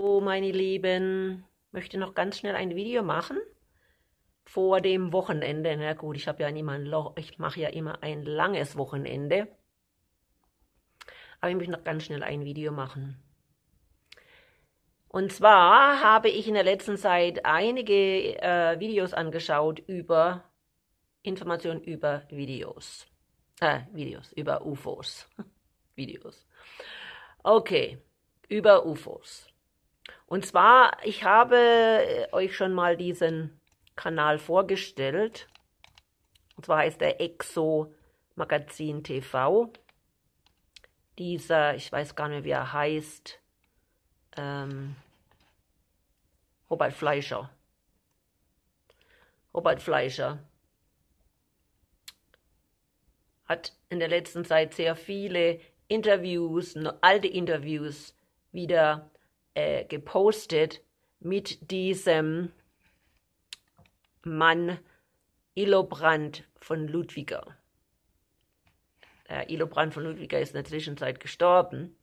So, meine Lieben, möchte noch ganz schnell ein Video machen vor dem Wochenende. Na gut, ich habe ja immer ein Loch, ich mache ja immer ein langes Wochenende. Aber ich möchte noch ganz schnell ein Video machen. Und zwar habe ich in der letzten Zeit einige äh, Videos angeschaut über Informationen über Videos. Äh, Videos, über UFOs. Videos. Okay, über UFOs. Und zwar, ich habe äh, euch schon mal diesen Kanal vorgestellt. Und zwar heißt der Exo Magazin TV. Dieser, ich weiß gar nicht, wie er heißt, ähm, Robert Fleischer. Robert Fleischer hat in der letzten Zeit sehr viele Interviews, ne, alte Interviews wieder äh, gepostet mit diesem Mann Illobrand von Ludwiger. Äh, Illobrand von Ludwiger ist in der Zwischenzeit gestorben,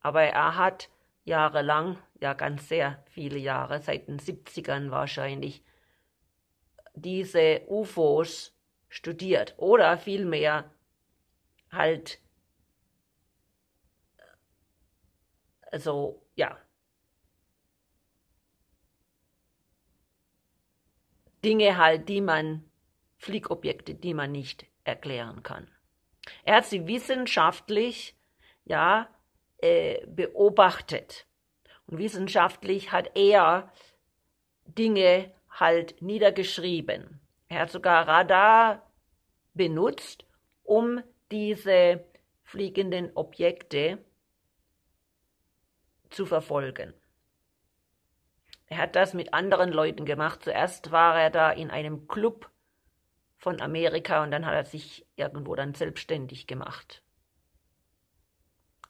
aber er hat jahrelang, ja ganz sehr viele Jahre, seit den 70ern wahrscheinlich, diese UFOs studiert oder vielmehr halt Also ja. Dinge halt, die man, Fliegobjekte, die man nicht erklären kann. Er hat sie wissenschaftlich, ja, äh, beobachtet. Und wissenschaftlich hat er Dinge halt niedergeschrieben. Er hat sogar Radar benutzt, um diese fliegenden Objekte zu verfolgen. Er hat das mit anderen Leuten gemacht. Zuerst war er da in einem Club von Amerika und dann hat er sich irgendwo dann selbstständig gemacht.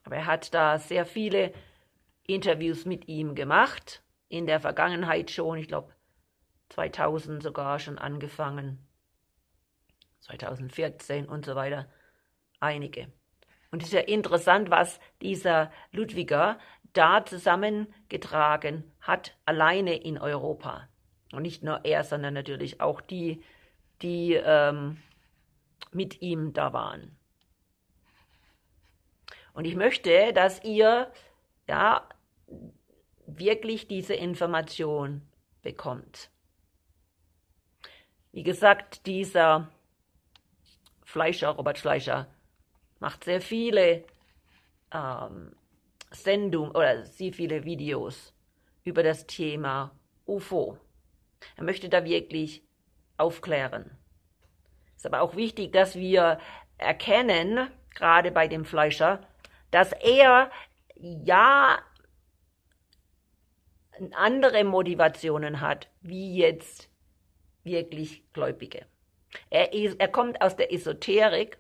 Aber er hat da sehr viele Interviews mit ihm gemacht, in der Vergangenheit schon, ich glaube 2000 sogar schon angefangen, 2014 und so weiter, einige. Und es ist ja interessant, was dieser Ludwiger da zusammengetragen hat, alleine in Europa. Und nicht nur er, sondern natürlich auch die, die ähm, mit ihm da waren. Und ich möchte, dass ihr ja wirklich diese Information bekommt. Wie gesagt, dieser Fleischer, Robert Fleischer, macht sehr viele ähm, Sendung oder sehr viele Videos über das Thema UFO. Er möchte da wirklich aufklären. Ist aber auch wichtig, dass wir erkennen, gerade bei dem Fleischer, dass er ja andere Motivationen hat, wie jetzt wirklich Gläubige. Er, er kommt aus der Esoterik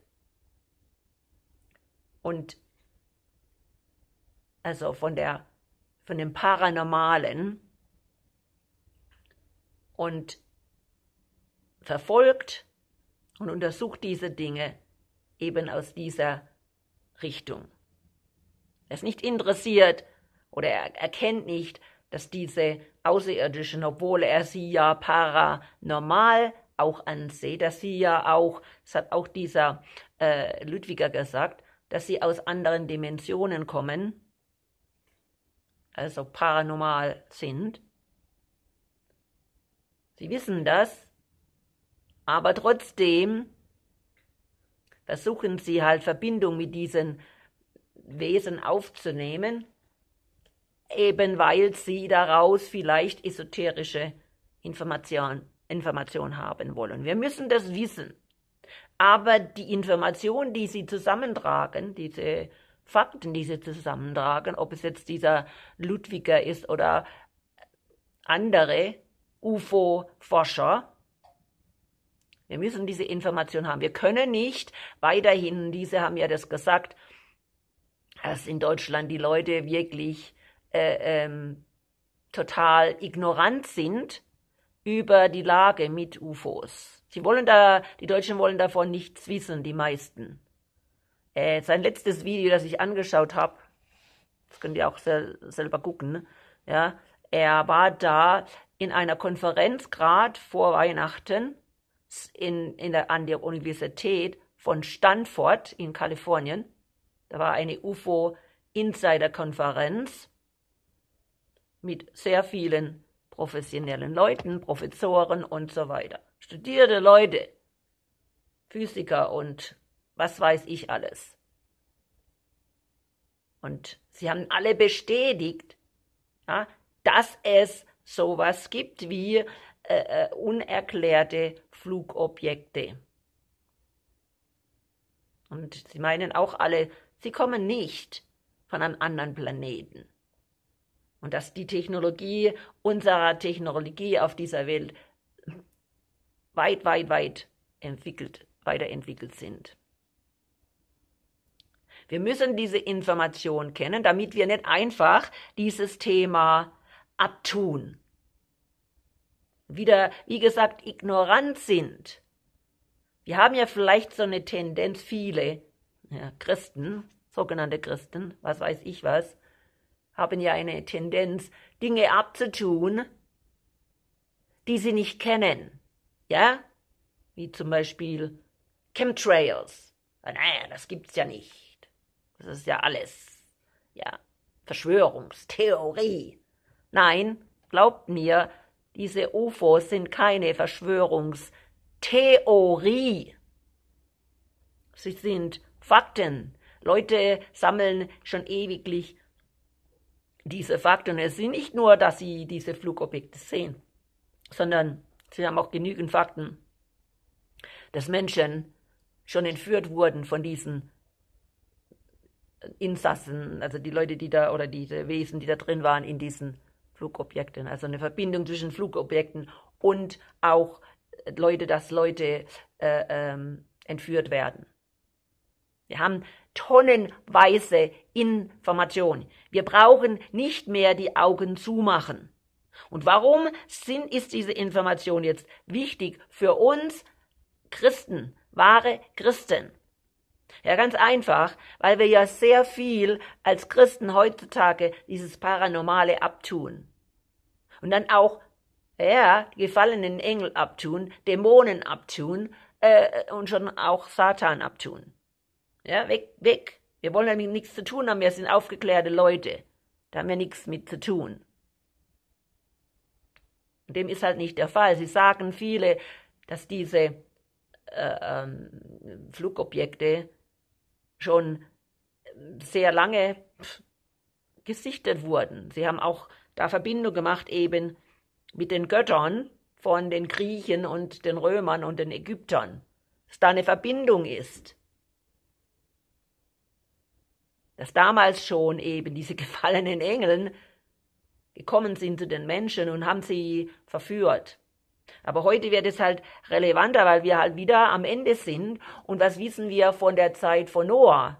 und also von der, von dem Paranormalen und verfolgt und untersucht diese Dinge eben aus dieser Richtung. Er ist nicht interessiert oder er erkennt nicht, dass diese Außerirdischen, obwohl er sie ja paranormal auch ansieht, dass sie ja auch, das hat auch dieser äh, Ludwiger gesagt, dass sie aus anderen Dimensionen kommen, also paranormal sind. Sie wissen das, aber trotzdem versuchen sie halt Verbindung mit diesen Wesen aufzunehmen, eben weil sie daraus vielleicht esoterische Informationen Information haben wollen. Wir müssen das wissen. Aber die Information, die sie zusammentragen, diese Fakten, die sie zusammentragen, ob es jetzt dieser Ludwiger ist oder andere UFO-Forscher. Wir müssen diese Information haben. Wir können nicht weiterhin, diese haben ja das gesagt, dass in Deutschland die Leute wirklich äh, ähm, total ignorant sind über die Lage mit UFOs. Sie wollen da, die Deutschen wollen davon nichts wissen, die meisten. Äh, sein letztes Video, das ich angeschaut habe, das könnt ihr auch sel selber gucken, ne? ja, er war da in einer Konferenz gerade vor Weihnachten in, in der, an der Universität von Stanford in Kalifornien. Da war eine UFO-Insider-Konferenz mit sehr vielen professionellen Leuten, Professoren und so weiter. Studierte Leute, Physiker und was weiß ich alles. Und sie haben alle bestätigt, ja, dass es sowas gibt wie äh, äh, unerklärte Flugobjekte. Und sie meinen auch alle, sie kommen nicht von einem anderen Planeten. Und dass die Technologie unserer Technologie auf dieser Welt weit, weit, weit entwickelt, weiterentwickelt sind. Wir müssen diese Information kennen, damit wir nicht einfach dieses Thema abtun. Wieder, wie gesagt, ignorant sind. Wir haben ja vielleicht so eine Tendenz, viele ja, Christen, sogenannte Christen, was weiß ich was, haben ja eine Tendenz, Dinge abzutun, die sie nicht kennen. Ja? Wie zum Beispiel Chemtrails. Ah, naja, das gibt's ja nicht. Das ist ja alles, ja, Verschwörungstheorie. Nein, glaubt mir, diese UFOs sind keine Verschwörungstheorie. Sie sind Fakten. Leute sammeln schon ewiglich diese Fakten. es sind nicht nur, dass sie diese Flugobjekte sehen, sondern sie haben auch genügend Fakten, dass Menschen schon entführt wurden von diesen Insassen, also die Leute, die da oder diese Wesen, die da drin waren in diesen Flugobjekten. Also eine Verbindung zwischen Flugobjekten und auch Leute, dass Leute äh, ähm, entführt werden. Wir haben tonnenweise Informationen. Wir brauchen nicht mehr die Augen zumachen. Und warum sind, ist diese Information jetzt wichtig für uns Christen, wahre Christen? Ja, ganz einfach, weil wir ja sehr viel als Christen heutzutage dieses Paranormale abtun. Und dann auch, ja, gefallenen Engel abtun, Dämonen abtun äh, und schon auch Satan abtun. Ja, weg, weg. Wir wollen damit nichts zu tun haben, wir sind aufgeklärte Leute. Da haben wir nichts mit zu tun. Und dem ist halt nicht der Fall. Sie sagen viele, dass diese äh, ähm, Flugobjekte schon äh, sehr lange gesichtet wurden. Sie haben auch da Verbindung gemacht eben mit den Göttern von den Griechen und den Römern und den Ägyptern, dass da eine Verbindung ist. Dass damals schon eben diese gefallenen Engeln gekommen sind zu den Menschen und haben sie verführt. Aber heute wird es halt relevanter, weil wir halt wieder am Ende sind. Und was wissen wir von der Zeit von Noah?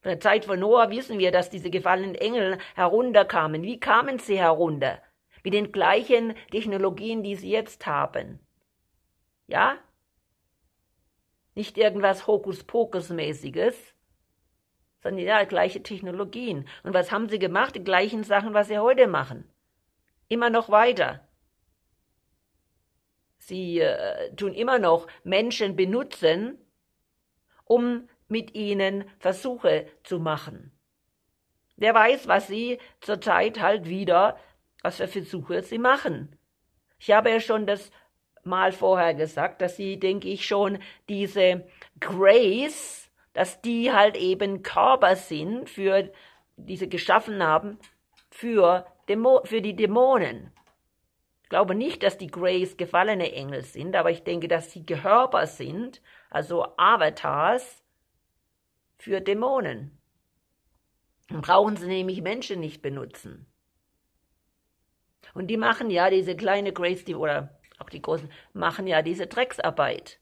Von der Zeit von Noah wissen wir, dass diese gefallenen Engel herunterkamen. Wie kamen sie herunter? Mit den gleichen Technologien, die sie jetzt haben. Ja? Nicht irgendwas Hokuspokus-mäßiges, sondern ja, gleiche Technologien. Und was haben sie gemacht? Die gleichen Sachen, was sie heute machen. Immer noch weiter sie äh, tun immer noch Menschen benutzen, um mit ihnen Versuche zu machen. Wer weiß, was sie zurzeit halt wieder, was für Versuche sie machen. Ich habe ja schon das mal vorher gesagt, dass sie, denke ich, schon diese Grace, dass die halt eben Körper sind für diese geschaffen haben für, Dämo für die Dämonen glaube nicht, dass die Greys gefallene Engel sind, aber ich denke, dass sie Gehörper sind, also Avatars für Dämonen. Dann brauchen sie nämlich Menschen nicht benutzen. Und die machen ja diese kleine Grace, die, oder auch die großen, machen ja diese Drecksarbeit.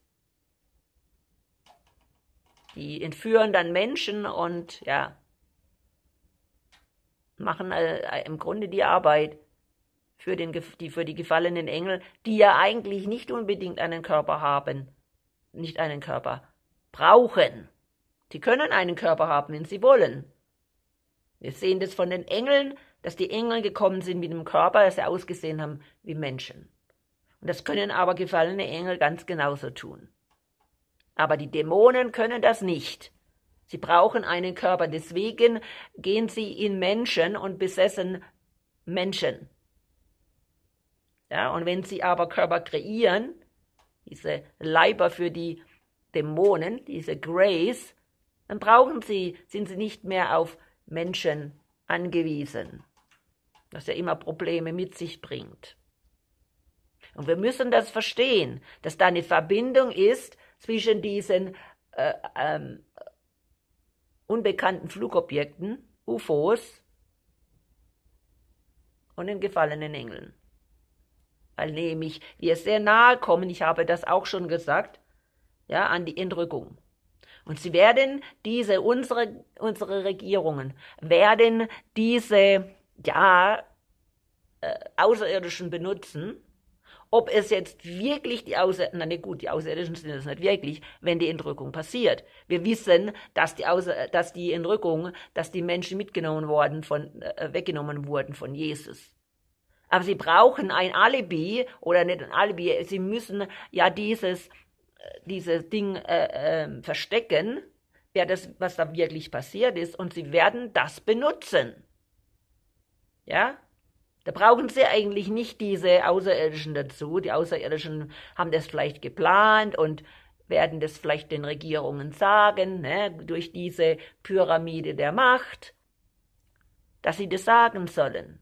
Die entführen dann Menschen und ja, machen äh, im Grunde die Arbeit für, den, die, für die gefallenen Engel, die ja eigentlich nicht unbedingt einen Körper haben, nicht einen Körper brauchen. Die können einen Körper haben, wenn sie wollen. Wir sehen das von den Engeln, dass die Engel gekommen sind mit dem Körper, dass sie ausgesehen haben wie Menschen. Und das können aber gefallene Engel ganz genauso tun. Aber die Dämonen können das nicht. Sie brauchen einen Körper, deswegen gehen sie in Menschen und besessen Menschen. Ja, und wenn sie aber Körper kreieren, diese Leiber für die Dämonen, diese Grace, dann brauchen sie, sind sie nicht mehr auf Menschen angewiesen, was ja immer Probleme mit sich bringt. Und wir müssen das verstehen, dass da eine Verbindung ist zwischen diesen äh, ähm, unbekannten Flugobjekten, UFOs und den gefallenen Engeln nämlich wir sehr nahe kommen, ich habe das auch schon gesagt, ja, an die Entrückung. Und sie werden diese, unsere, unsere Regierungen werden diese, ja, äh, Außerirdischen benutzen, ob es jetzt wirklich die Außerirdischen, nein, gut, die Außerirdischen sind es nicht wirklich, wenn die Entrückung passiert. Wir wissen, dass die, Außer dass die Entrückung, dass die Menschen mitgenommen worden von, äh, weggenommen wurden von Jesus. Aber sie brauchen ein Alibi oder nicht ein Alibi. Sie müssen ja dieses, äh, dieses Ding äh, äh, verstecken, wer das, was da wirklich passiert ist. Und sie werden das benutzen. Ja? Da brauchen sie eigentlich nicht diese Außerirdischen dazu. Die Außerirdischen haben das vielleicht geplant und werden das vielleicht den Regierungen sagen, ne, durch diese Pyramide der Macht, dass sie das sagen sollen.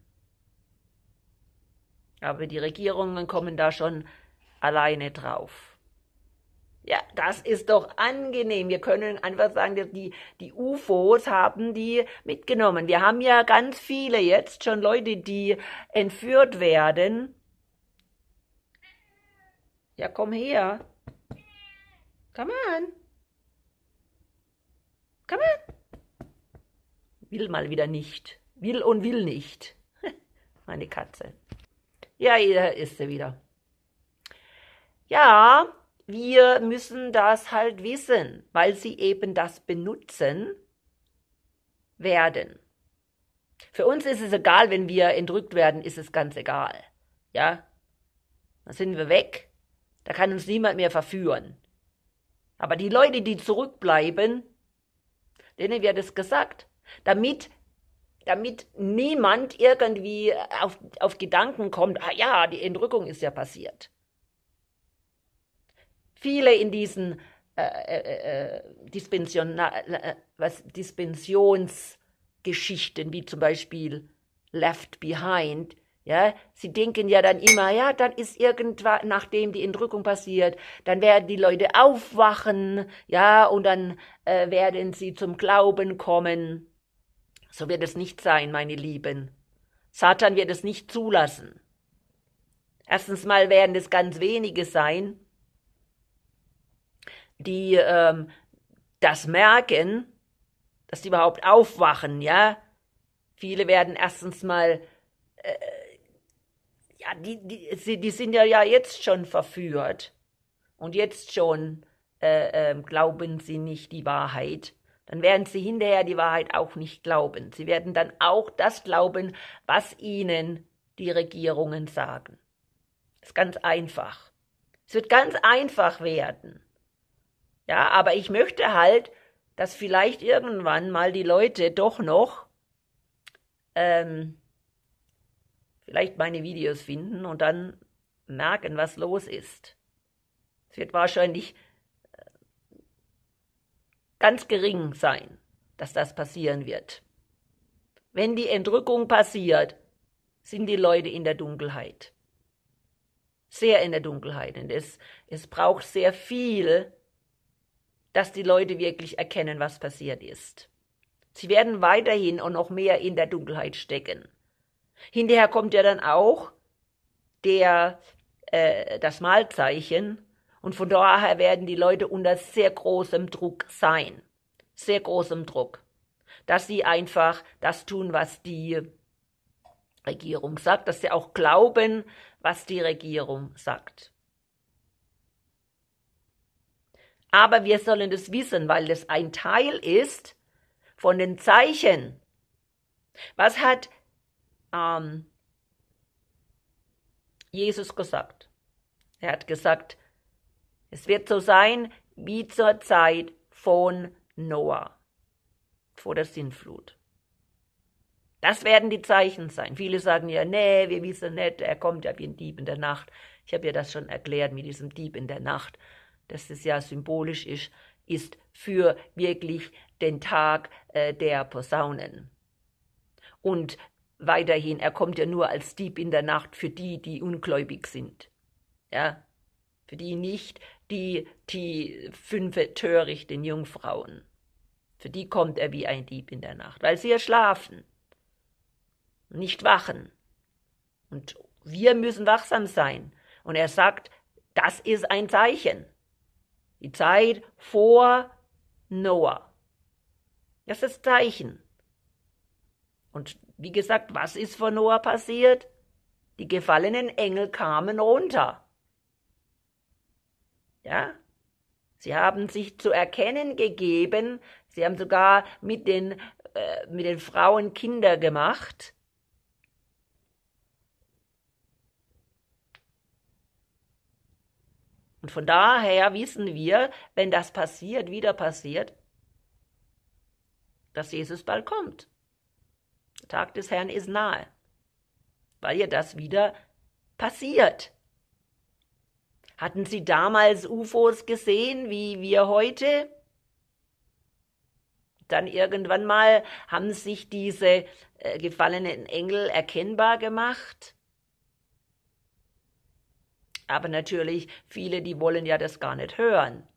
Aber die Regierungen kommen da schon alleine drauf. Ja, das ist doch angenehm. Wir können einfach sagen, die, die UFOs haben die mitgenommen. Wir haben ja ganz viele jetzt schon Leute, die entführt werden. Ja, komm her. Come on. Come on. Will mal wieder nicht. Will und will nicht. Meine Katze. Ja, da ist sie wieder. Ja, wir müssen das halt wissen, weil sie eben das benutzen werden. Für uns ist es egal, wenn wir entrückt werden, ist es ganz egal. Ja? da sind wir weg, da kann uns niemand mehr verführen. Aber die Leute, die zurückbleiben, denen wird es gesagt, damit damit niemand irgendwie äh, auf, auf Gedanken kommt, ah ja, die Entrückung ist ja passiert. Viele in diesen äh, äh, äh, äh Dispension, äh, was, Dispensationsgeschichten, wie zum Beispiel Left Behind, ja, sie denken ja dann immer, ja, dann ist irgendwann, nachdem die Entrückung passiert, dann werden die Leute aufwachen, ja, und dann äh, werden sie zum Glauben kommen. So wird es nicht sein, meine Lieben. Satan wird es nicht zulassen. Erstens mal werden es ganz wenige sein, die ähm, das merken, dass die überhaupt aufwachen, ja. Viele werden erstens mal, äh, ja, die, die, die sind ja, ja jetzt schon verführt. Und jetzt schon äh, äh, glauben sie nicht die Wahrheit dann werden sie hinterher die Wahrheit auch nicht glauben. Sie werden dann auch das glauben, was ihnen die Regierungen sagen. Das ist ganz einfach. Es wird ganz einfach werden. Ja, aber ich möchte halt, dass vielleicht irgendwann mal die Leute doch noch ähm, vielleicht meine Videos finden und dann merken, was los ist. Es wird wahrscheinlich ganz gering sein, dass das passieren wird. Wenn die Entrückung passiert, sind die Leute in der Dunkelheit. Sehr in der Dunkelheit. Und es, es braucht sehr viel, dass die Leute wirklich erkennen, was passiert ist. Sie werden weiterhin und noch mehr in der Dunkelheit stecken. Hinterher kommt ja dann auch der, äh, das Mahlzeichen, und von daher werden die Leute unter sehr großem Druck sein. Sehr großem Druck. Dass sie einfach das tun, was die Regierung sagt, dass sie auch glauben, was die Regierung sagt. Aber wir sollen das wissen, weil das ein Teil ist von den Zeichen. Was hat ähm, Jesus gesagt? Er hat gesagt, es wird so sein wie zur Zeit von Noah vor der Sintflut. Das werden die Zeichen sein. Viele sagen ja, nee, wir wissen nicht, er kommt ja wie ein Dieb in der Nacht. Ich habe ja das schon erklärt mit diesem Dieb in der Nacht, dass das ja symbolisch ist, ist für wirklich den Tag äh, der Posaunen. Und weiterhin, er kommt ja nur als Dieb in der Nacht für die, die ungläubig sind. Ja, für die nicht die, die fünfe törichten Jungfrauen. Für die kommt er wie ein Dieb in der Nacht, weil sie ja schlafen, nicht wachen. Und wir müssen wachsam sein. Und er sagt, das ist ein Zeichen. Die Zeit vor Noah. Das ist Zeichen. Und wie gesagt, was ist vor Noah passiert? Die gefallenen Engel kamen runter. Ja? Sie haben sich zu erkennen gegeben, sie haben sogar mit den, äh, mit den Frauen Kinder gemacht. Und von daher wissen wir, wenn das passiert, wieder passiert, dass Jesus bald kommt. Der Tag des Herrn ist nahe, weil ihr das wieder passiert. Hatten Sie damals UFOs gesehen, wie wir heute? Dann irgendwann mal haben sich diese äh, gefallenen Engel erkennbar gemacht. Aber natürlich, viele, die wollen ja das gar nicht hören.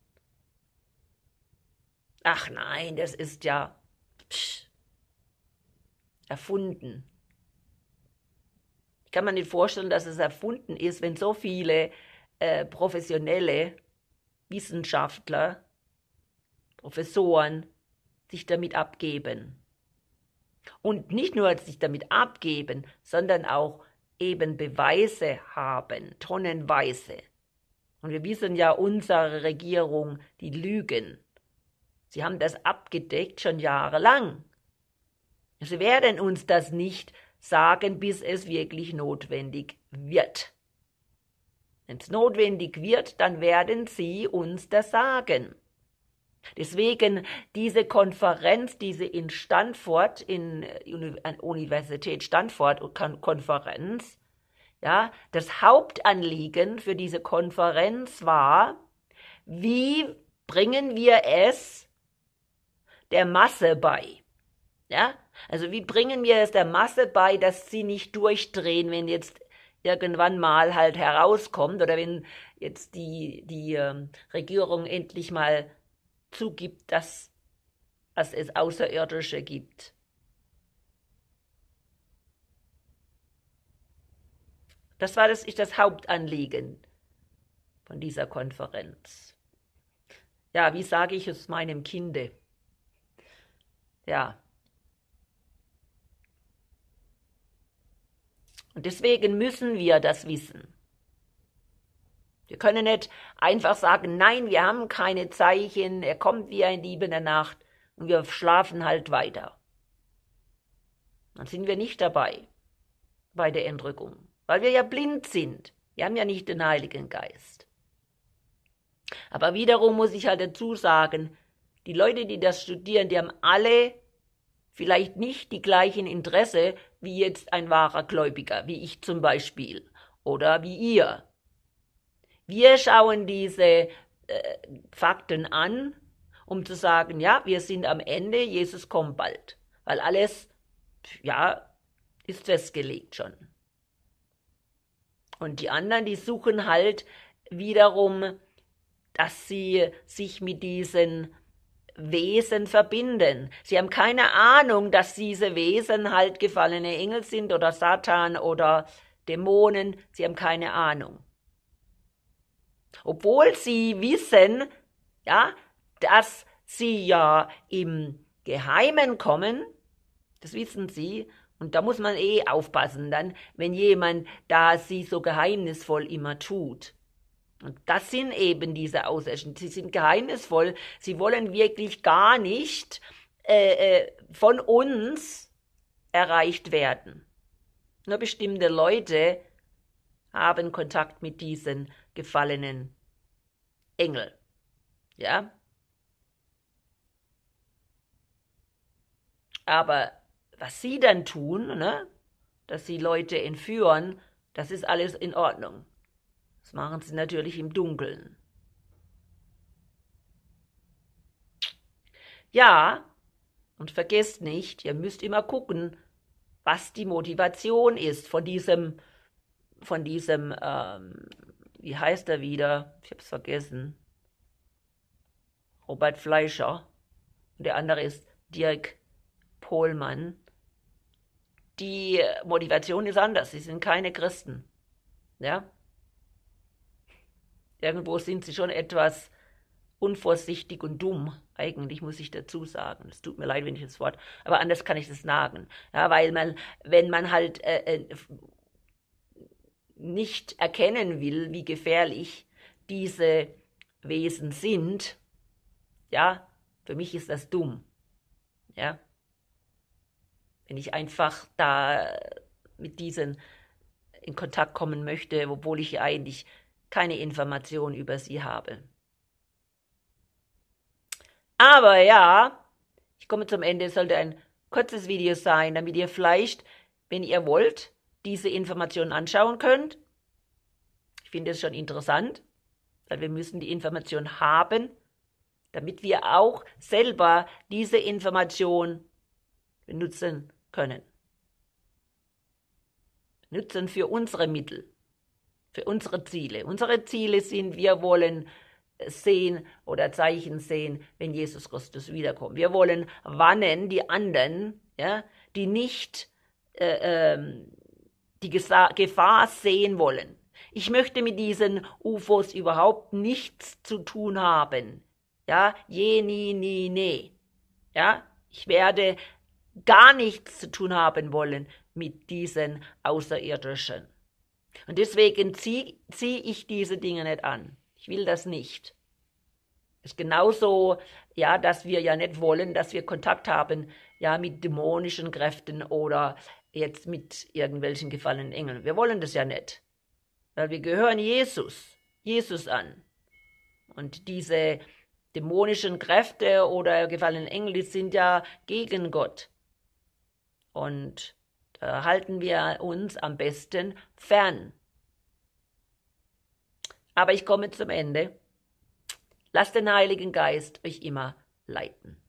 Ach nein, das ist ja psch, erfunden. Ich kann mir nicht vorstellen, dass es erfunden ist, wenn so viele äh, professionelle Wissenschaftler, Professoren sich damit abgeben. Und nicht nur sich damit abgeben, sondern auch eben Beweise haben, tonnenweise. Und wir wissen ja, unsere Regierung, die lügen. Sie haben das abgedeckt schon jahrelang. Sie werden uns das nicht sagen, bis es wirklich notwendig wird. Wenn es notwendig wird, dann werden sie uns das sagen. Deswegen diese Konferenz, diese in Stanford, in äh, Universität Stanford Konferenz, ja, das Hauptanliegen für diese Konferenz war, wie bringen wir es der Masse bei? Ja, also wie bringen wir es der Masse bei, dass sie nicht durchdrehen, wenn jetzt irgendwann mal halt herauskommt oder wenn jetzt die, die ähm, Regierung endlich mal zugibt, dass, dass es Außerirdische gibt. Das war das, das Hauptanliegen von dieser Konferenz. Ja, wie sage ich es meinem Kinde? Ja, Und deswegen müssen wir das wissen. Wir können nicht einfach sagen, nein, wir haben keine Zeichen, er kommt wie ein Dieb in der Nacht und wir schlafen halt weiter. Dann sind wir nicht dabei bei der Entrückung, weil wir ja blind sind. Wir haben ja nicht den Heiligen Geist. Aber wiederum muss ich halt dazu sagen, die Leute, die das studieren, die haben alle vielleicht nicht die gleichen Interesse, wie jetzt ein wahrer Gläubiger, wie ich zum Beispiel oder wie ihr. Wir schauen diese äh, Fakten an, um zu sagen, ja, wir sind am Ende, Jesus kommt bald, weil alles, ja, ist festgelegt schon. Und die anderen, die suchen halt wiederum, dass sie sich mit diesen Wesen verbinden. Sie haben keine Ahnung, dass diese Wesen halt gefallene Engel sind oder Satan oder Dämonen. Sie haben keine Ahnung. Obwohl sie wissen, ja, dass sie ja im Geheimen kommen, das wissen sie, und da muss man eh aufpassen dann, wenn jemand da sie so geheimnisvoll immer tut. Und das sind eben diese Auserwählten. Sie sind geheimnisvoll. Sie wollen wirklich gar nicht äh, äh, von uns erreicht werden. Nur bestimmte Leute haben Kontakt mit diesen gefallenen Engel. Ja? Aber was sie dann tun, ne? dass sie Leute entführen, das ist alles in Ordnung. Das machen sie natürlich im Dunkeln. Ja, und vergesst nicht, ihr müsst immer gucken, was die Motivation ist von diesem, von diesem, ähm, wie heißt er wieder? Ich hab's vergessen. Robert Fleischer. Und der andere ist Dirk Pohlmann. Die Motivation ist anders. Sie sind keine Christen. Ja? irgendwo sind sie schon etwas unvorsichtig und dumm, eigentlich muss ich dazu sagen. Es tut mir leid, wenn ich das Wort, aber anders kann ich das nagen. Ja, weil man, wenn man halt äh, äh nicht erkennen will, wie gefährlich diese Wesen sind, ja, für mich ist das dumm. Ja. Wenn ich einfach da mit diesen in Kontakt kommen möchte, obwohl ich eigentlich keine Informationen über sie habe. Aber ja, ich komme zum Ende, es sollte ein kurzes Video sein, damit ihr vielleicht, wenn ihr wollt, diese Informationen anschauen könnt. Ich finde es schon interessant, weil wir müssen die Information haben, damit wir auch selber diese Information benutzen können. Nutzen für unsere Mittel für unsere Ziele. Unsere Ziele sind, wir wollen sehen oder Zeichen sehen, wenn Jesus Christus wiederkommt. Wir wollen wannen die anderen, ja, die nicht äh, ähm, die Gesa Gefahr sehen wollen. Ich möchte mit diesen UFOs überhaupt nichts zu tun haben. Ja, je, nie, nie, nee. Ja, ich werde gar nichts zu tun haben wollen mit diesen Außerirdischen. Und deswegen ziehe zieh ich diese Dinge nicht an. Ich will das nicht. Es Ist genauso, ja, dass wir ja nicht wollen, dass wir Kontakt haben, ja, mit dämonischen Kräften oder jetzt mit irgendwelchen gefallenen Engeln. Wir wollen das ja nicht. Weil wir gehören Jesus, Jesus an. Und diese dämonischen Kräfte oder gefallenen Engel, die sind ja gegen Gott. Und äh, halten wir uns am besten fern. Aber ich komme zum Ende. Lasst den Heiligen Geist euch immer leiten.